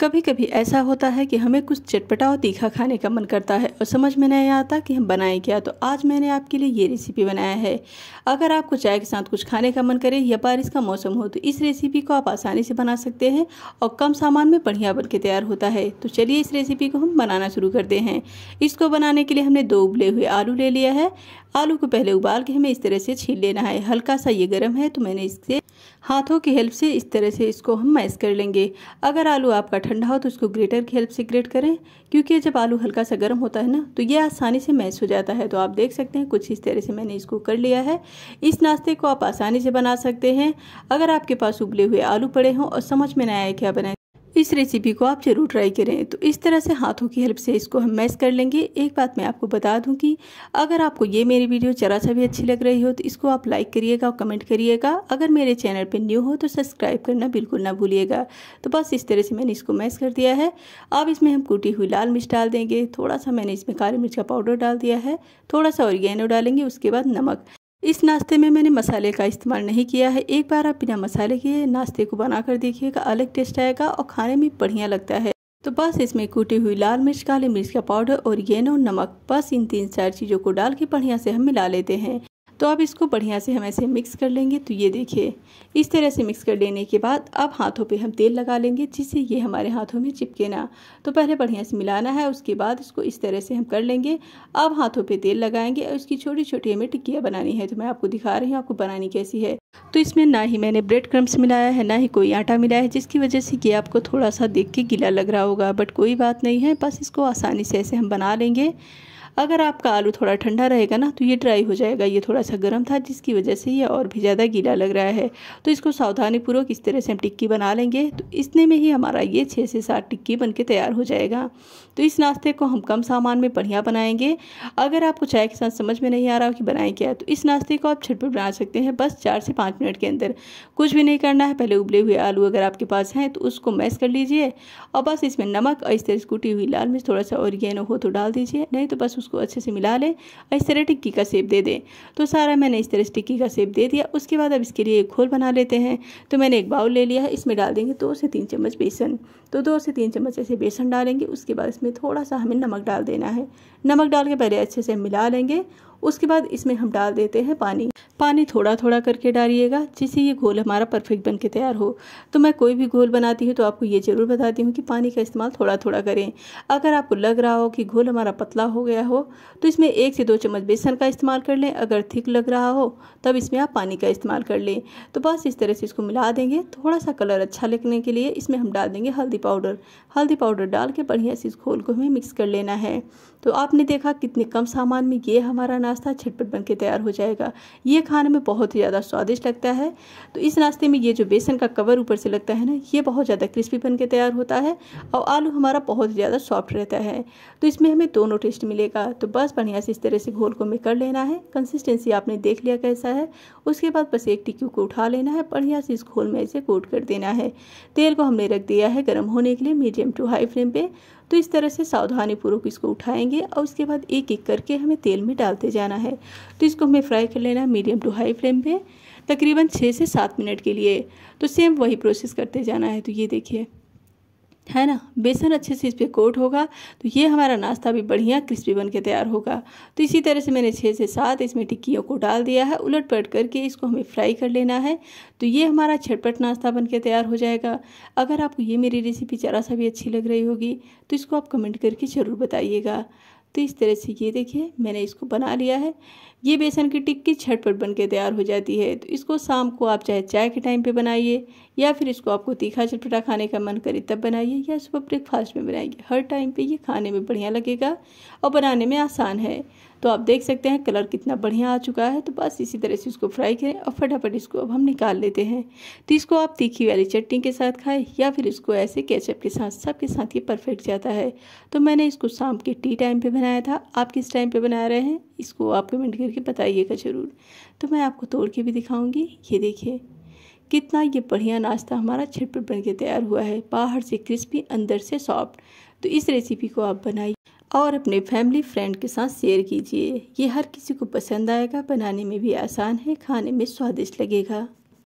कभी कभी ऐसा होता है कि हमें कुछ चटपटा और तीखा खाने का मन करता है और समझ में नहीं आता कि हम बनाएं क्या तो आज मैंने आपके लिए ये रेसिपी बनाया है अगर आपको चाय के साथ कुछ खाने का मन करे या बारिश का मौसम हो तो इस रेसिपी को आप आसानी से बना सकते हैं और कम सामान में बढ़िया बन के तैयार होता है तो चलिए इस रेसिपी को हम बनाना शुरू करते हैं इसको बनाने के लिए हमने दो उबले हुए आलू ले लिया है आलू को पहले उबाल के हमें इस तरह से छील लेना है हल्का सा ये गर्म है तो मैंने इससे हाथों की हेल्प से इस तरह से इसको हम मैश कर लेंगे अगर आलू आपका ठंडा हो तो इसको ग्रेटर की हेल्प से ग्रेट करें क्योंकि जब आलू हल्का सा गर्म होता है ना तो ये आसानी से मैश हो जाता है तो आप देख सकते हैं कुछ इस तरह से मैंने इसको कर लिया है इस नाश्ते को आप आसानी से बना सकते हैं अगर आपके पास उबले हुए आलू पड़े हों और समझ में न आए क्या बनाए इस रेसिपी को आप ज़रूर ट्राई करें तो इस तरह से हाथों की हेल्प से इसको हम मैश कर लेंगे एक बात मैं आपको बता दूं कि अगर आपको ये मेरी वीडियो जरा सा भी अच्छी लग रही हो तो इसको आप लाइक करिएगा और कमेंट करिएगा अगर मेरे चैनल पर न्यू हो तो सब्सक्राइब करना बिल्कुल ना भूलिएगा तो बस इस तरह से मैंने इसको मैस कर दिया है अब इसमें हम कूटी हुई लाल मिर्च डाल देंगे थोड़ा सा मैंने इसमें काली मिर्च का पाउडर डाल दिया है थोड़ा सा औरगेनो डालेंगे उसके बाद नमक इस नाश्ते में मैंने मसाले का इस्तेमाल नहीं किया है एक बार आप बिना मसाले के नाश्ते को बना कर देखिएगा अलग टेस्ट आएगा और खाने में बढ़िया लगता है तो बस इसमें कूटी हुई लाल मिर्च काली मिर्च का पाउडर और गेनो नमक बस इन तीन चार चीज़ों को डाल के बढ़िया से हम मिला लेते हैं तो आप इसको बढ़िया से हम ऐसे मिक्स कर लेंगे तो ये देखिए इस तरह से मिक्स कर लेने के बाद अब हाथों पे हम तेल लगा लेंगे जिससे ये हमारे हाथों में चिपके ना तो पहले बढ़िया से मिलाना है उसके बाद इसको इस तरह से हम कर लेंगे अब हाथों पे तेल लगाएंगे और इसकी छोटी छोटी हमें टिक्कियाँ बनानी है तो मैं आपको दिखा रही हूँ आपको बनानी कैसी है तो इसमें ना ही मैंने ब्रेड क्रम्स मिलाया है ना ही कोई आटा मिलाया है जिसकी वजह से ये आपको थोड़ा सा देख के गीला लग रहा होगा बट कोई बात नहीं है बस इसको आसानी से ऐसे हम बना लेंगे अगर आपका आलू थोड़ा ठंडा रहेगा ना तो ये ड्राई हो जाएगा ये थोड़ा सा गर्म था जिसकी वजह से ये और भी ज़्यादा गीला लग रहा है तो इसको सावधानीपूर्वक इस तरह से हम टिक्की बना लेंगे तो इतने में ही हमारा ये छः से सात टिक्की बन के तैयार हो जाएगा तो इस नाश्ते को हम कम सामान में बढ़िया बनाएंगे अगर आपको चाय के साथ समझ में नहीं आ रहा कि बनाएं क्या तो इस नाश्ते को आप छटपट बना सकते हैं बस चार से पाँच मिनट के अंदर कुछ भी नहीं करना है पहले उबले हुए आलू अगर आपके पास हैं तो उसको मैश कर लीजिए और बस इसमें नमक और इस तरह से हुई लाल मिर्च थोड़ा सा और हो तो डाल दीजिए नहीं तो बस उसको अच्छे से मिला लें और इस तरह टिक्की का सेप दे दें तो सारा मैंने इस तरह से टिक्की का सेप दे दिया उसके बाद अब इसके लिए एक घोल बना लेते हैं तो मैंने एक बाउल ले लिया है इसमें डाल देंगे दो से तीन चम्मच बेसन तो दो से तीन चम्मच ऐसे बेसन डालेंगे उसके बाद इसमें थोड़ा सा हमें नमक डाल देना है नमक डाल के पहले अच्छे से मिला लेंगे उसके बाद इसमें हम डाल देते हैं पानी पानी थोड़ा थोड़ा करके डालिएगा जिससे ये घोल हमारा परफेक्ट बन के तैयार हो तो मैं कोई भी घोल बनाती हूँ तो आपको ये ज़रूर बताती हूँ कि पानी का इस्तेमाल थोड़ा थोड़ा करें अगर आपको लग रहा हो कि घोल हमारा पतला हो गया हो तो इसमें एक से दो चम्मच बेसन का इस्तेमाल कर लें अगर थिक लग रहा हो तब इसमें आप पानी का इस्तेमाल कर लें तो बस इस तरह से इसको मिला देंगे थोड़ा सा कलर अच्छा लगने के लिए इसमें हम डाल देंगे हल्दी पाउडर हल्दी पाउडर डाल के बढ़िया से इस घोल को हमें मिक्स कर लेना है तो आपने देखा कितने कम सामान में ये हमारा नाश्ता छटपट बन के तैयार हो जाएगा ये खाने में बहुत ही ज़्यादा स्वादिष्ट लगता है तो इस नाश्ते में ये जो बेसन का कवर ऊपर से लगता है ना ये बहुत ज़्यादा क्रिस्पी बन तैयार होता है और आलू हमारा बहुत ज़्यादा सॉफ्ट रहता है तो इसमें हमें दोनों टेस्ट मिलेगा तो बस बढ़िया से इस तरह से घोल को हमें कर लेना है कंसिस्टेंसी आपने देख लिया कैसा है उसके बाद बस एक टिक्की को उठा लेना है बढ़िया से इस घोल में ऐसे कोट कर देना है तेल को हमने रख दिया है गर्म होने के लिए मीडियम टू हाई फ्लेम पर तो इस तरह से सावधानीपूर्वक इसको उठाएंगे और उसके बाद एक एक करके हमें तेल में डालते जाना है तो इसको हमें फ्राई कर लेना है मीडियम टू हाई फ्लेम पे तकरीबन छः से सात मिनट के लिए तो सेम वही प्रोसेस करते जाना है तो ये देखिए है ना बेसन अच्छे से इस पर कोट होगा तो ये हमारा नाश्ता भी बढ़िया क्रिस्पी बन के तैयार होगा तो इसी तरह से मैंने छः से सात इसमें टिक्कियों को डाल दिया है उलट पलट करके इसको हमें फ्राई कर लेना है तो ये हमारा छटपट नाश्ता बन के तैयार हो जाएगा अगर आपको ये मेरी रेसिपी ज़रा सा भी अच्छी लग रही होगी तो इसको आप कमेंट करके ज़रूर बताइएगा तो इस तरह से ये देखिए मैंने इसको बना लिया है ये बेसन की टिक्की छटपट बन के तैयार हो जाती है तो इसको शाम को आप चाहे चाय के टाइम पे बनाइए या फिर इसको आपको तीखा चटपटा खाने का मन करे तब बनाइए या सुबह ब्रेकफास्ट में बनाइए हर टाइम पे ये खाने में बढ़िया लगेगा और बनाने में आसान है तो आप देख सकते हैं कलर कितना बढ़िया आ चुका है तो बस इसी तरह से इसको फ्राई करें और फटाफट इसको अब हम निकाल लेते हैं तो इसको आप तीखी वाली चटनी के साथ खाएं या फिर इसको ऐसे केचप के साथ सब के साथ ये परफेक्ट जाता है तो मैंने इसको शाम के टी टाइम पे बनाया था आप किस टाइम पे बना रहे हैं इसको आप कमेंट करके बताइएगा ज़रूर तो मैं आपको तोड़ के भी दिखाऊँगी ये देखिए कितना ये बढ़िया नाश्ता हमारा छिटपट बन के तैयार हुआ है बाहर से क्रिस्पी अंदर से सॉफ्ट तो इस रेसिपी को आप बनाइए और अपने फैमिली फ्रेंड के साथ शेयर कीजिए ये हर किसी को पसंद आएगा बनाने में भी आसान है खाने में स्वादिष्ट लगेगा